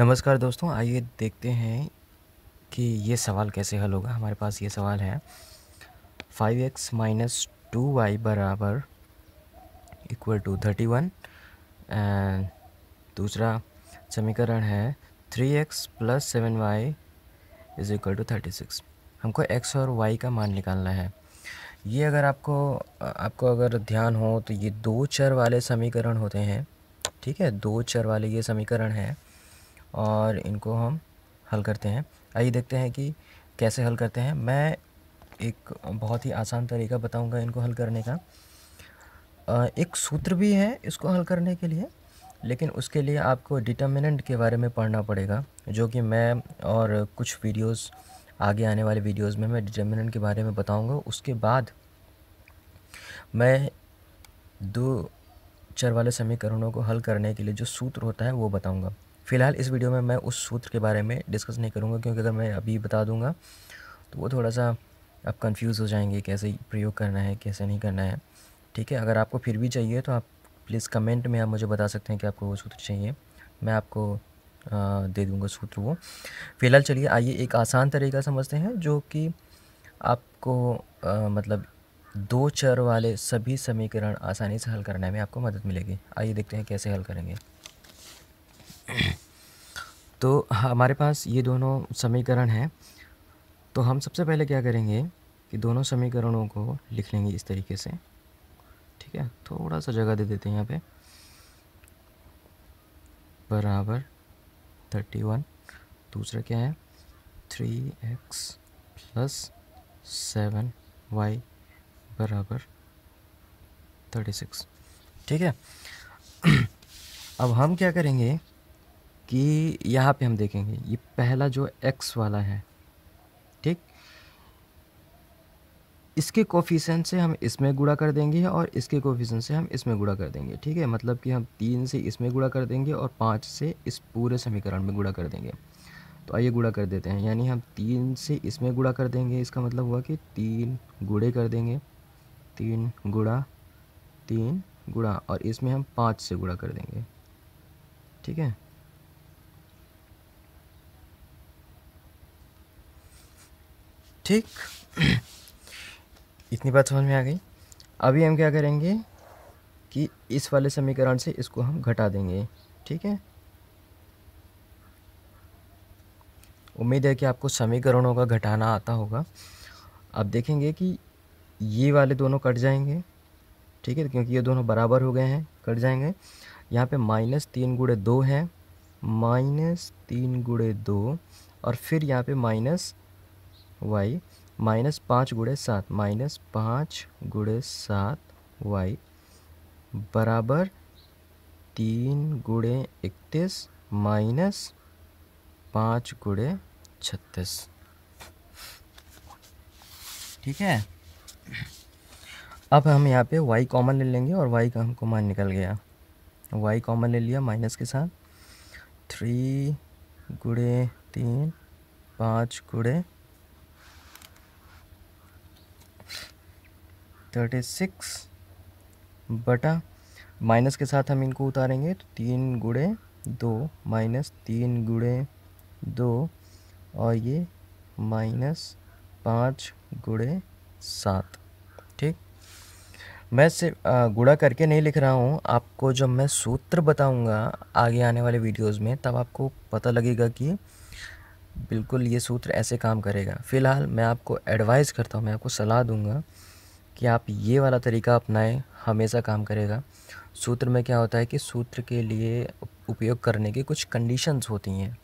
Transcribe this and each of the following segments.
नमस्कार दोस्तों आइए देखते हैं कि ये सवाल कैसे हल होगा हमारे पास ये सवाल है five x minus two y बराबर equal to thirty one and दूसरा समीकरण है three x plus seven y is equal to thirty six हमको एक्स और वाई का मान निकालना है ये अगर आपको आपको अगर ध्यान हो तो ये दो चर वाले समीकरण होते हैं ठीक है दो चर वाले ये समीकरण है और इनको हम हल करते हैं आइए देखते हैं कि कैसे हल करते हैं मैं एक बहुत ही आसान तरीका बताऊंगा इनको हल करने का एक सूत्र भी है इसको हल करने के लिए लेकिन उसके लिए आपको डिटर्मिनेंट के बारे में पढ़ना पड़ेगा जो कि मैं और कुछ वीडियोस आगे आने वाले वीडियोस में मैं डिटर्मिनेंट के बारे में बताऊंगा उसके बाद मैं दो चर वाले समीकरणों को हल करने के लिए जो सूत्र होता है वो बताऊँगा फ़िलहाल इस वीडियो में मैं उस सूत्र के बारे में डिस्कस नहीं करूँगा क्योंकि अगर मैं अभी बता दूँगा तो वो थोड़ा सा आप कन्फ्यूज़ हो जाएंगे कैसे प्रयोग करना है कैसे नहीं करना है ठीक है अगर आपको फिर भी चाहिए तो आप प्लीज़ कमेंट में आप मुझे बता सकते हैं कि आपको वो सूत्र चाहिए मैं आपको दे दूँगा सूत्र वो फ़िलहाल चलिए आइए एक आसान तरीका समझते हैं जो कि आपको आ, मतलब दो चर वाले सभी समीकरण आसानी से हल करने में आपको मदद मिलेगी आइए देखते हैं कैसे हल करेंगे तो हमारे पास ये दोनों समीकरण हैं तो हम सबसे पहले क्या करेंगे कि दोनों समीकरणों को लिख लेंगे इस तरीके से ठीक है थोड़ा सा जगह दे देते हैं यहाँ पे बराबर थर्टी वन दूसरा क्या है three x plus seven y बराबर थर्टी सिक्स ठीक है अब हम क्या करेंगे कि यहाँ पे हम देखेंगे ये पहला जो एक्स वाला है ठीक इसके कोफिशन से हम इसमें गुड़ा कर देंगे और इसके कोफिशन से हम इसमें गुड़ा कर देंगे ठीक है मतलब कि हम तीन से इसमें गुड़ा कर देंगे और पाँच से इस पूरे समीकरण में गुड़ा कर देंगे तो आइए गुड़ा कर देते हैं यानी हम तीन से इसमें गुड़ा कर देंगे इसका मतलब हुआ कि तीन गुड़े कर देंगे तीन गुड़ा तीन गुड़ा और इसमें हम पाँच से गुड़ा कर देंगे ठीक है ठीक इतनी बात समझ में आ गई अभी हम क्या करेंगे कि इस वाले समीकरण से इसको हम घटा देंगे ठीक है उम्मीद है कि आपको समीकरणों का घटाना आता होगा आप देखेंगे कि ये वाले दोनों कट जाएंगे ठीक है क्योंकि ये दोनों बराबर हो गए हैं कट जाएंगे यहाँ पे माइनस तीन गुड़े दो है माइनस तीन गुड़े दो और फिर यहाँ पे माइनस वाई माइनस पाँच गुड़े सात माइनस पाँच गुड़े सात वाई बराबर तीन गुड़े इकतीस माइनस पाँच गुड़े छत्तीस ठीक है अब हम यहाँ पे y कॉमन ले लेंगे और y का हमको मान निकल गया y कॉमन ले लिया माइनस के साथ थ्री गुड़े तीन पाँच गुड़े थर्टी सिक्स बटा माइनस के साथ हम इनको उतारेंगे तो तीन गुड़े दो माइनस तीन गुड़े दो और ये माइनस पाँच गुड़े सात ठीक मैं सिर्फ गुड़ा करके नहीं लिख रहा हूँ आपको जब मैं सूत्र बताऊँगा आगे आने वाले वीडियोस में तब आपको पता लगेगा कि बिल्कुल ये सूत्र ऐसे काम करेगा फ़िलहाल मैं आपको एडवाइस करता हूँ मैं आपको सलाह दूंगा कि आप ये वाला तरीका अपनाएं हमेशा काम करेगा सूत्र में क्या होता है कि सूत्र के लिए उपयोग करने की कुछ कंडीशंस होती हैं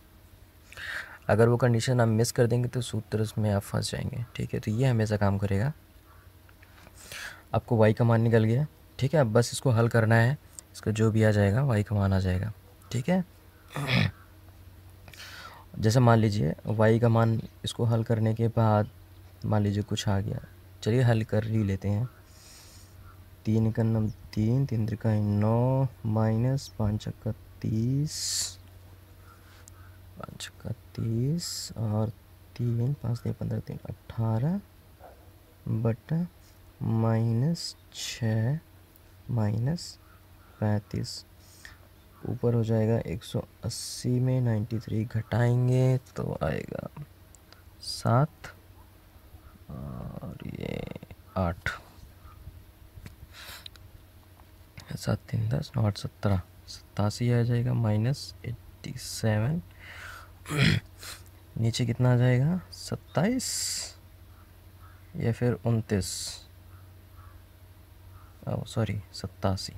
अगर वो कंडीशन आप मिस कर देंगे तो सूत्र में आप फंस जाएंगे ठीक है तो ये हमेशा काम करेगा आपको वाई का मान निकल गया ठीक है अब बस इसको हल करना है इसका जो भी आ जाएगा वाई का मान आ जाएगा ठीक है जैसे मान लीजिए वाई का मान इसको हल करने के बाद मान लीजिए कुछ आ गया चलिए हल कर ही लेते हैं तीन का नम तीन तीन त्रिका नौ माइनस पाँच छक्का तीस पाँच छक्का तीस और तीन पाँच तीन पंद्रह तीन अट्ठारह बटा माइनस छ माइनस पैंतीस ऊपर हो जाएगा एक सौ अस्सी में नाइन्टी थ्री घटाएंगे तो आएगा सात और ये आठ सात तीन दस नौ आठ सत्रह सतासी आ जाएगा माइनस एट्टी सेवन नीचे कितना आ जाएगा सत्ताईस या फिर उनतीस सॉरी सत्तासी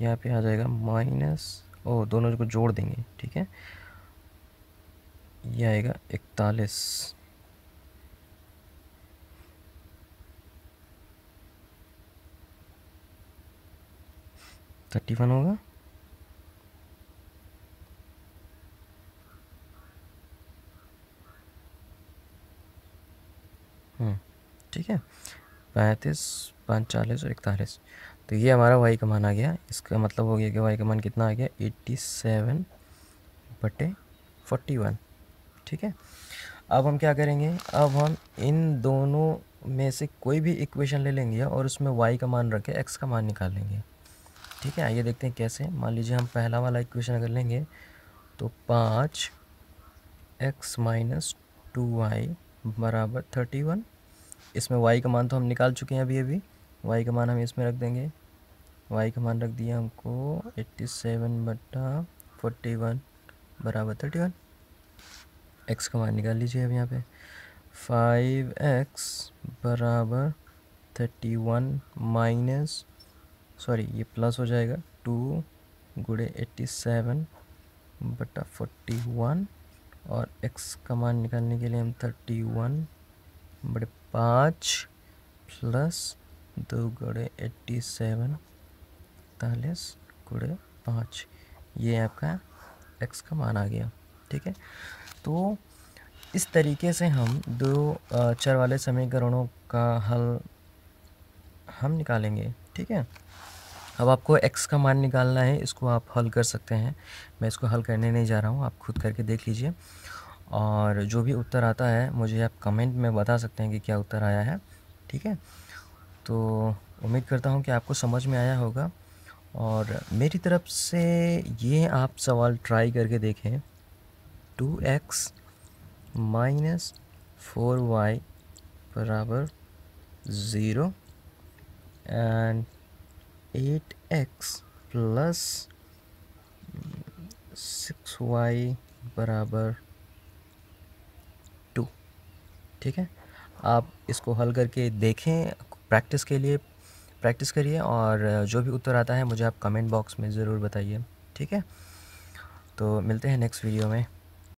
यहाँ पे आ जाएगा माइनस ओ दोनों को जोड़ देंगे ठीक है ये आएगा इकतालीस थर्टी वन होगा हम्म, ठीक है पैंतीस पैंतालीस और इकतालीस तो ये हमारा वाई का मान आ गया इसका मतलब हो गया कि वाई का मान कितना आ गया एट्टी सेवन बटे फोर्टी वन ठीक है अब हम क्या करेंगे अब हम इन दोनों में से कोई भी इक्वेशन ले लेंगे और उसमें वाई का मान रखे एक्स का मान निकाल लेंगे ठीक है आइए देखते हैं कैसे मान लीजिए हम पहला वाला इक्वेशन अगर लेंगे तो पाँच एक्स माइनस टू वाई बराबर थर्टी वन इसमें वाई का मान तो हम निकाल चुके हैं अभी अभी वाई का मान हम इसमें रख देंगे वाई का मान रख दिया हमको एट्टी सेवन बटा फोर्टी वन बराबर थर्टी वन एक्स का मान निकाल लीजिए अब यहाँ पे फाइव एक्स बराबर थर्टी वन माइनस सॉरी ये प्लस हो जाएगा टू गुड़े एट्टी सेवन बटा फोर्टी वन और एक्स का मान निकालने के लिए हम थर्टी वन बड़े पाँच प्लस दो गुड़े एट्टी सेवन इकतालीस गुड़े पाँच ये आपका एक्स का मान आ गया ठीक है तो इस तरीके से हम दो चर वाले समीकरणों का हल हम निकालेंगे ठीक है अब आपको एक्स का मान निकालना है इसको आप हल कर सकते हैं मैं इसको हल करने नहीं जा रहा हूँ आप खुद करके देख लीजिए और जो भी उत्तर आता है मुझे आप कमेंट में बता सकते हैं कि क्या उत्तर आया है ठीक है तो उम्मीद करता हूँ कि आपको समझ में आया होगा और मेरी तरफ से ये आप सवाल ट्राई करके देखें two x minus four y बराबर zero and eight x plus six y बराबर टू ठीक है आप इसको हल करके देखें प्रैक्टिस के लिए प्रैक्टिस करिए और जो भी उत्तर आता है मुझे आप कमेंट बॉक्स में ज़रूर बताइए ठीक है तो मिलते हैं नेक्स्ट वीडियो में